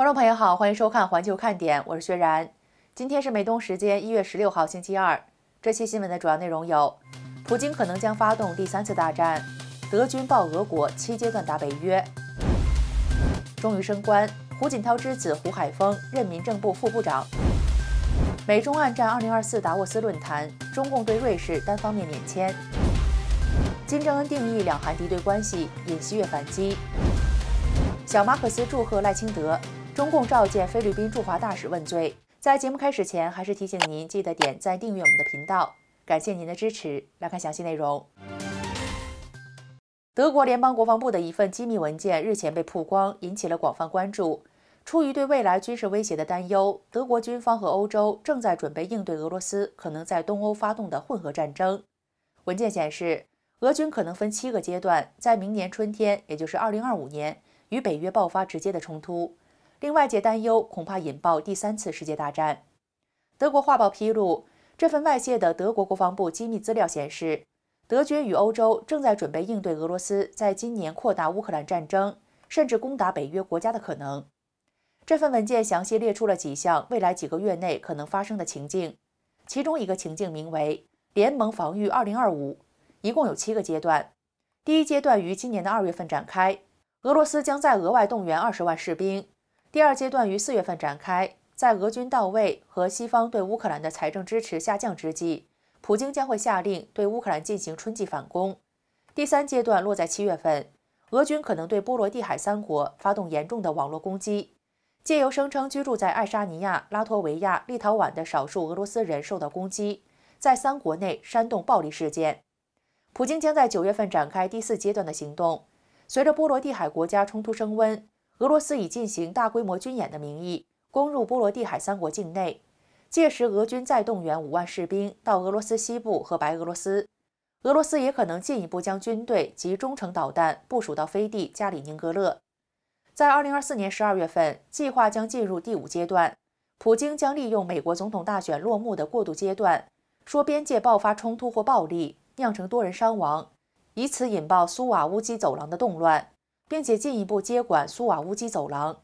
观众朋友好，欢迎收看《环球看点》，我是薛然。今天是美东时间一月十六号星期二。这期新闻的主要内容有：普京可能将发动第三次大战；德军报俄国七阶段打北约；终于升官，胡锦涛之子胡海峰任民政部副部长；美中暗战，二零二四达沃斯论坛，中共对瑞士单方面免签；金正恩定义两韩敌对关系，尹锡悦反击；小马克思祝贺赖清德。中共召见菲律宾驻华大使问罪。在节目开始前，还是提醒您记得点赞、订阅我们的频道，感谢您的支持。来看详细内容。德国联邦国防部的一份机密文件日前被曝光，引起了广泛关注。出于对未来军事威胁的担忧，德国军方和欧洲正在准备应对俄罗斯可能在东欧发动的混合战争。文件显示，俄军可能分七个阶段，在明年春天，也就是二零二五年，与北约爆发直接的冲突。令外界担忧，恐怕引爆第三次世界大战。德国画报披露，这份外泄的德国国防部机密资料显示，德军与欧洲正在准备应对俄罗斯在今年扩大乌克兰战争，甚至攻打北约国家的可能。这份文件详细列出了几项未来几个月内可能发生的情境，其中一个情境名为“联盟防御 2025”，一共有七个阶段。第一阶段于今年的二月份展开，俄罗斯将在额外动员二十万士兵。第二阶段于四月份展开，在俄军到位和西方对乌克兰的财政支持下降之际，普京将会下令对乌克兰进行春季反攻。第三阶段落在七月份，俄军可能对波罗的海三国发动严重的网络攻击，借由声称居住在爱沙尼亚、拉脱维亚、立陶宛的少数俄罗斯人受到攻击，在三国内煽动暴力事件。普京将在九月份展开第四阶段的行动，随着波罗的海国家冲突升温。俄罗斯以进行大规模军演的名义攻入波罗的海三国境内，届时俄军再动员五万士兵到俄罗斯西部和白俄罗斯。俄罗斯也可能进一步将军队及中程导弹部署到飞地加里宁格勒。在2024年12月份，计划将进入第五阶段，普京将利用美国总统大选落幕的过渡阶段，说边界爆发冲突或暴力酿成多人伤亡，以此引爆苏瓦乌基走廊的动乱。并且进一步接管苏瓦乌基走廊，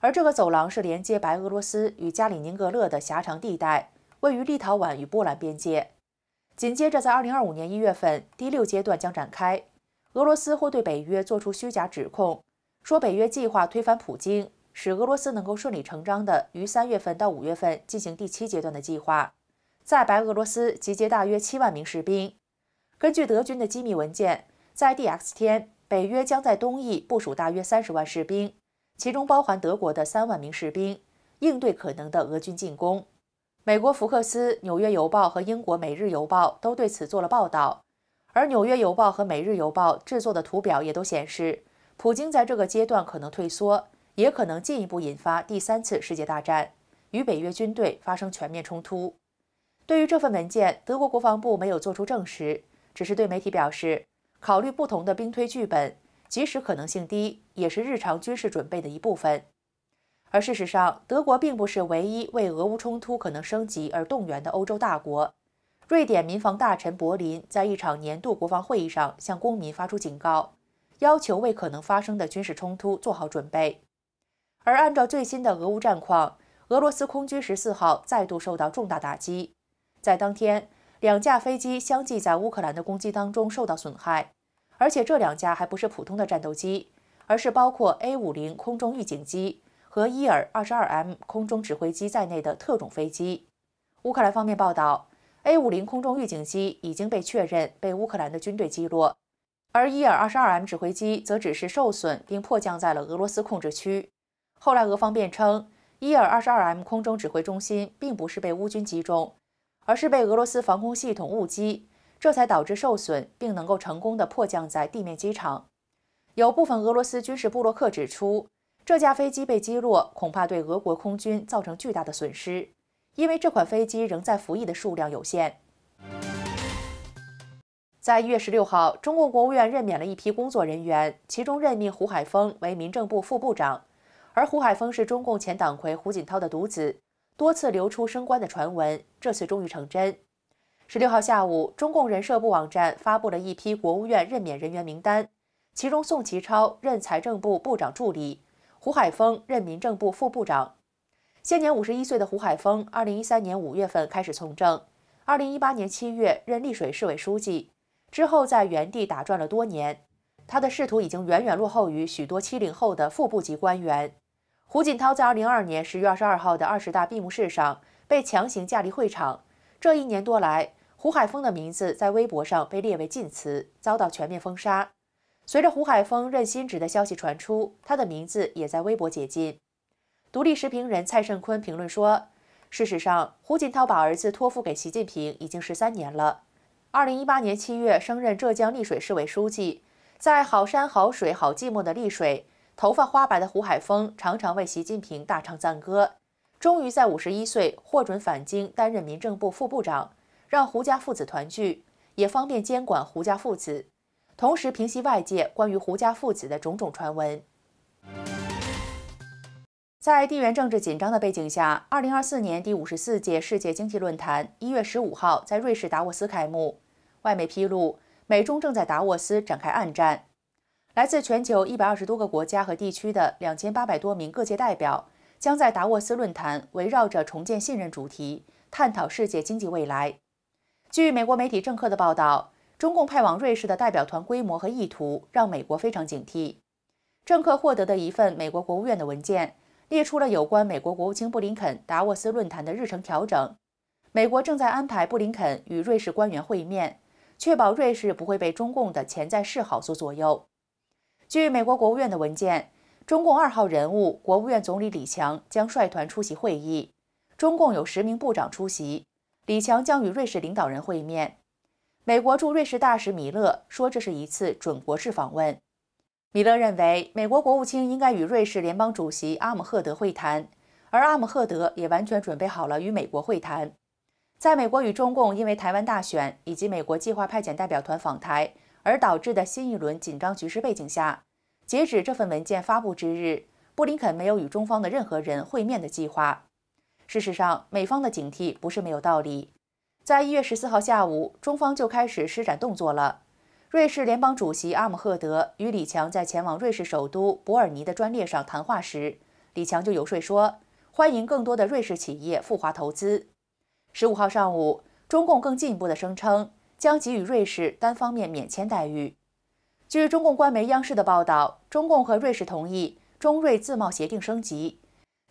而这个走廊是连接白俄罗斯与加里宁格勒的狭长地带，位于立陶宛与波兰边界。紧接着，在2025年一月份，第六阶段将展开。俄罗斯会对北约做出虚假指控，说北约计划推翻普京，使俄罗斯能够顺理成章地于三月份到五月份进行第七阶段的计划，在白俄罗斯集结大约七万名士兵。根据德军的机密文件，在第 X 天。北约将在东翼部署大约三十万士兵，其中包含德国的三万名士兵，应对可能的俄军进攻。美国福克斯、纽约邮报和英国《每日邮报》都对此做了报道。而纽约邮报和《每日邮报》制作的图表也都显示，普京在这个阶段可能退缩，也可能进一步引发第三次世界大战，与北约军队发生全面冲突。对于这份文件，德国国防部没有做出证实，只是对媒体表示。考虑不同的兵推剧本，即使可能性低，也是日常军事准备的一部分。而事实上，德国并不是唯一为俄乌冲突可能升级而动员的欧洲大国。瑞典民防大臣柏林在一场年度国防会议上向公民发出警告，要求为可能发生的军事冲突做好准备。而按照最新的俄乌战况，俄罗斯空军十四号再度受到重大打击。在当天，两架飞机相继在乌克兰的攻击当中受到损害。而且这两架还不是普通的战斗机，而是包括 A-50 空中预警机和伊尔 -22M 空中指挥机在内的特种飞机。乌克兰方面报道，A-50 空中预警机已经被确认被乌克兰的军队击落，而伊尔 -22M 指挥机则只是受损并迫降在了俄罗斯控制区。后来俄方辩称，伊尔 -22M 空中指挥中心并不是被乌军击中，而是被俄罗斯防空系统误击。这才导致受损，并能够成功的迫降在地面机场。有部分俄罗斯军事布洛克指出，这架飞机被击落，恐怕对俄国空军造成巨大的损失，因为这款飞机仍在服役的数量有限。在1月16号，中共国务院任免了一批工作人员，其中任命胡海峰为民政部副部长，而胡海峰是中共前党魁胡锦涛的独子，多次流出升官的传闻，这次终于成真。十六号下午，中共人社部网站发布了一批国务院任免人员名单，其中宋其超任财政部部长助理，胡海峰任民政部副部长。现年五十一岁的胡海峰，二零一三年五月份开始从政，二零一八年七月任丽水市委书记，之后在原地打转了多年，他的仕途已经远远落后于许多七零后的副部级官员。胡锦涛在二零二二年十月二十二号的二十大闭幕式上被强行架离会场，这一年多来。胡海峰的名字在微博上被列为禁词，遭到全面封杀。随着胡海峰任新职的消息传出，他的名字也在微博解禁。独立时评人蔡盛坤评论说：“事实上，胡锦涛把儿子托付给习近平已经十三年了。二零一八年七月，升任浙江丽水市委书记，在好山好水好寂寞的丽水，头发花白的胡海峰常常为习近平大唱赞歌。终于在五十一岁获准返京，担任民政部副部长。”让胡家父子团聚，也方便监管胡家父子，同时平息外界关于胡家父子的种种传闻。在地缘政治紧张的背景下，二零二四年第五十四届世界经济论坛一月十五号在瑞士达沃斯开幕。外媒披露，美中正在达沃斯展开暗战。来自全球一百二十多个国家和地区的两千八百多名各界代表，将在达沃斯论坛围绕着重建信任主题，探讨世界经济未来。据美国媒体政客的报道，中共派往瑞士的代表团规模和意图让美国非常警惕。政客获得的一份美国国务院的文件，列出了有关美国国务卿布林肯达沃斯论坛的日程调整。美国正在安排布林肯与瑞士官员会面，确保瑞士不会被中共的潜在示好所左右。据美国国务院的文件，中共二号人物国务院总理李强将率团出席会议，中共有十名部长出席。李强将与瑞士领导人会面。美国驻瑞士大使米勒说，这是一次准国事访问。米勒认为，美国国务卿应该与瑞士联邦主席阿姆赫德会谈，而阿姆赫德也完全准备好了与美国会谈。在美国与中共因为台湾大选以及美国计划派遣代表团访台而导致的新一轮紧张局势背景下，截止这份文件发布之日，布林肯没有与中方的任何人会面的计划。事实上，美方的警惕不是没有道理。在一月十四号下午，中方就开始施展动作了。瑞士联邦主席阿姆赫德与李强在前往瑞士首都伯尔尼的专列上谈话时，李强就游说说欢迎更多的瑞士企业赴华投资。十五号上午，中共更进一步的声称将给予瑞士单方面免签待遇。据中共官媒央视的报道，中共和瑞士同意中瑞自贸协定升级。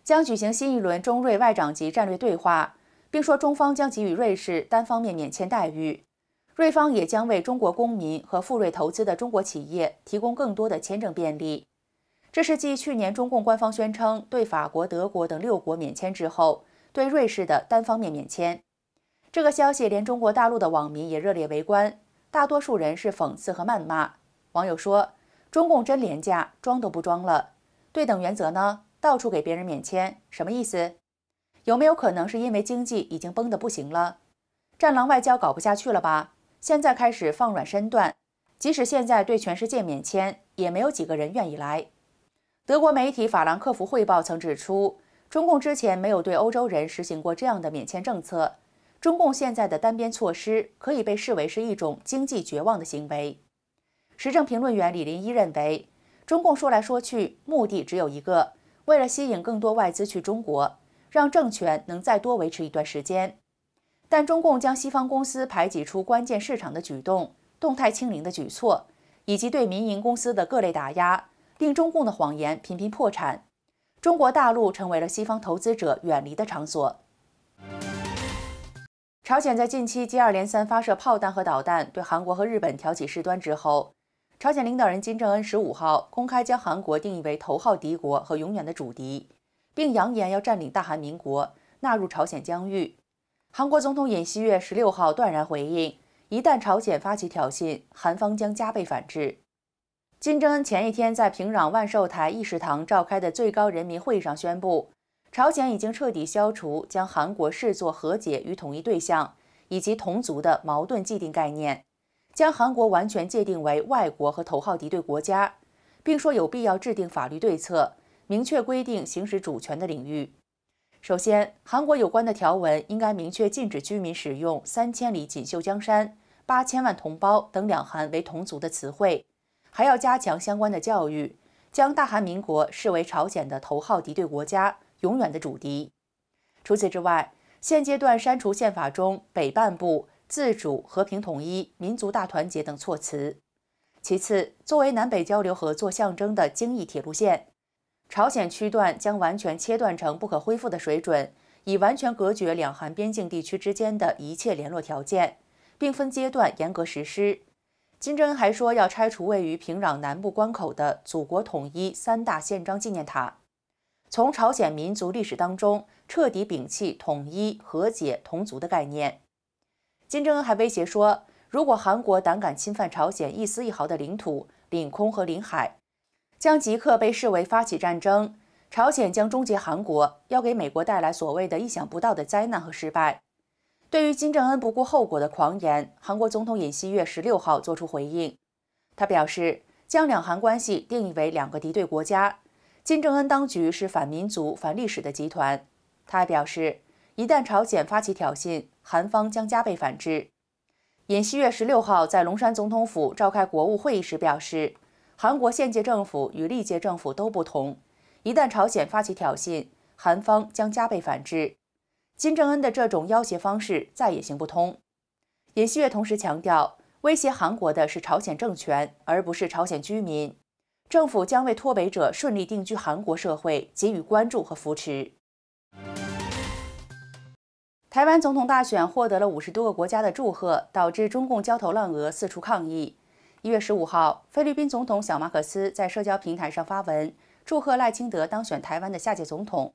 将举行新一轮中瑞外长级战略对话，并说中方将给予瑞士单方面免签待遇，瑞方也将为中国公民和赴瑞投资的中国企业提供更多的签证便利。这是继去年中共官方宣称对法国、德国等六国免签之后，对瑞士的单方面免签。这个消息连中国大陆的网民也热烈围观，大多数人是讽刺和谩骂。网友说：“中共真廉价，装都不装了，对等原则呢？”到处给别人免签，什么意思？有没有可能是因为经济已经崩得不行了，战狼外交搞不下去了吧？现在开始放软身段，即使现在对全世界免签，也没有几个人愿意来。德国媒体《法兰克福汇报》曾指出，中共之前没有对欧洲人实行过这样的免签政策，中共现在的单边措施可以被视为是一种经济绝望的行为。时政评论员李林一认为，中共说来说去，目的只有一个。为了吸引更多外资去中国，让政权能再多维持一段时间，但中共将西方公司排挤出关键市场的举动、动态清零的举措，以及对民营公司的各类打压，令中共的谎言频频破产。中国大陆成为了西方投资者远离的场所。朝鲜在近期接二连三发射炮弹和导弹，对韩国和日本挑起事端之后。朝鲜领导人金正恩十五号公开将韩国定义为头号敌国和永远的主敌，并扬言要占领大韩民国，纳入朝鲜疆域。韩国总统尹锡悦十六号断然回应，一旦朝鲜发起挑衅，韩方将加倍反制。金正恩前一天在平壤万寿台议事堂召开的最高人民会议上宣布，朝鲜已经彻底消除将韩国视作和解与统一对象以及同族的矛盾既定概念。将韩国完全界定为外国和头号敌对国家，并说有必要制定法律对策，明确规定行使主权的领域。首先，韩国有关的条文应该明确禁止居民使用“三千里锦绣江山”“八千万同胞”等两韩为同族的词汇，还要加强相关的教育，将大韩民国视为朝鲜的头号敌对国家，永远的主敌。除此之外，现阶段删除宪法中北半部。自主、和平、统一、民族大团结等措辞。其次，作为南北交流合作象征的京义铁路线，朝鲜区段将完全切断成不可恢复的水准，以完全隔绝两韩边境地区之间的一切联络条件，并分阶段严格实施。金正恩还说，要拆除位于平壤南部关口的“祖国统一三大宪章”纪念塔，从朝鲜民族历史当中彻底摒弃统一和解同族的概念。金正恩还威胁说，如果韩国胆敢侵犯朝鲜一丝一毫的领土、领空和领海，将即刻被视为发起战争。朝鲜将终结韩国，要给美国带来所谓的意想不到的灾难和失败。对于金正恩不顾后果的狂言，韩国总统尹锡悦十六号作出回应，他表示将两韩关系定义为两个敌对国家。金正恩当局是反民族、反历史的集团。他还表示，一旦朝鲜发起挑衅，韩方将加倍反制。尹锡悦十六号在龙山总统府召开国务会议时表示，韩国现届政府与历届政府都不同，一旦朝鲜发起挑衅，韩方将加倍反制。金正恩的这种要挟方式再也行不通。尹锡悦同时强调，威胁韩国的是朝鲜政权，而不是朝鲜居民。政府将为脱北者顺利定居韩国社会给予关注和扶持。台湾总统大选获得了五十多个国家的祝贺，导致中共焦头烂额，四处抗议。一月十五号，菲律宾总统小马克斯在社交平台上发文祝贺赖清德当选台湾的下届总统。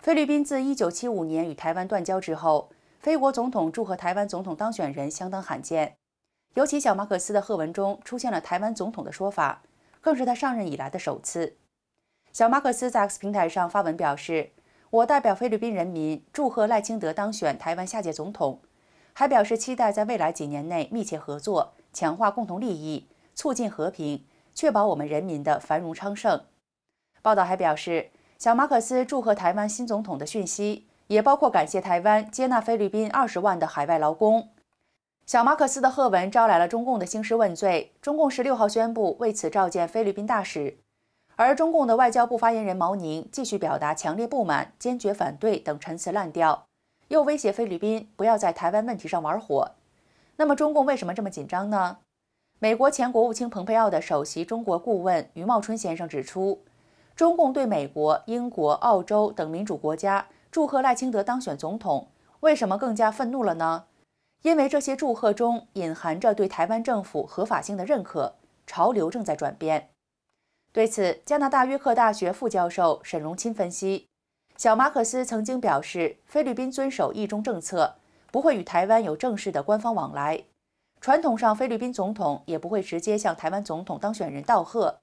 菲律宾自一九七五年与台湾断交之后，菲国总统祝贺台湾总统当选人相当罕见，尤其小马克斯的贺文中出现了“台湾总统”的说法，更是他上任以来的首次。小马克斯在 X 平台上发文表示。我代表菲律宾人民祝贺赖清德当选台湾下届总统，还表示期待在未来几年内密切合作，强化共同利益，促进和平，确保我们人民的繁荣昌盛。报道还表示，小马克斯祝贺台湾新总统的讯息，也包括感谢台湾接纳菲律宾二十万的海外劳工。小马克斯的贺文招来了中共的兴师问罪，中共十六号宣布为此召见菲律宾大使。而中共的外交部发言人毛宁继续表达强烈不满、坚决反对等陈词滥调，又威胁菲律宾不要在台湾问题上玩火。那么，中共为什么这么紧张呢？美国前国务卿蓬佩奥的首席中国顾问余茂春先生指出，中共对美国、英国、澳洲等民主国家祝贺赖清德当选总统，为什么更加愤怒了呢？因为这些祝贺中隐含着对台湾政府合法性的认可，潮流正在转变。对此，加拿大约克大学副教授沈荣钦分析，小马可斯曾经表示，菲律宾遵守一中政策，不会与台湾有正式的官方往来。传统上，菲律宾总统也不会直接向台湾总统当选人道贺。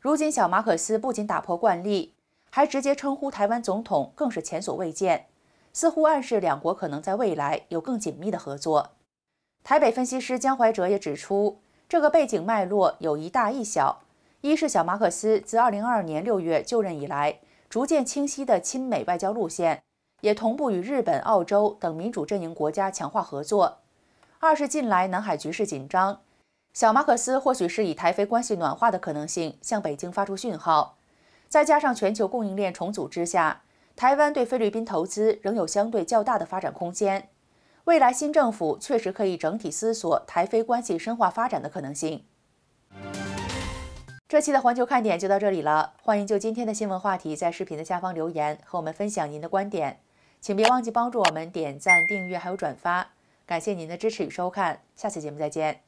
如今，小马可斯不仅打破惯例，还直接称呼台湾总统，更是前所未见，似乎暗示两国可能在未来有更紧密的合作。台北分析师江怀哲也指出，这个背景脉络有一大一小。一是小马克斯自二零二二年六月就任以来，逐渐清晰的亲美外交路线，也同步与日本、澳洲等民主阵营国家强化合作。二是近来南海局势紧张，小马克斯或许是以台菲关系暖化的可能性向北京发出讯号。再加上全球供应链重组之下，台湾对菲律宾投资仍有相对较大的发展空间。未来新政府确实可以整体思索台菲关系深化发展的可能性。这期的环球看点就到这里了，欢迎就今天的新闻话题在视频的下方留言和我们分享您的观点，请别忘记帮助我们点赞、订阅还有转发，感谢您的支持与收看，下期节目再见。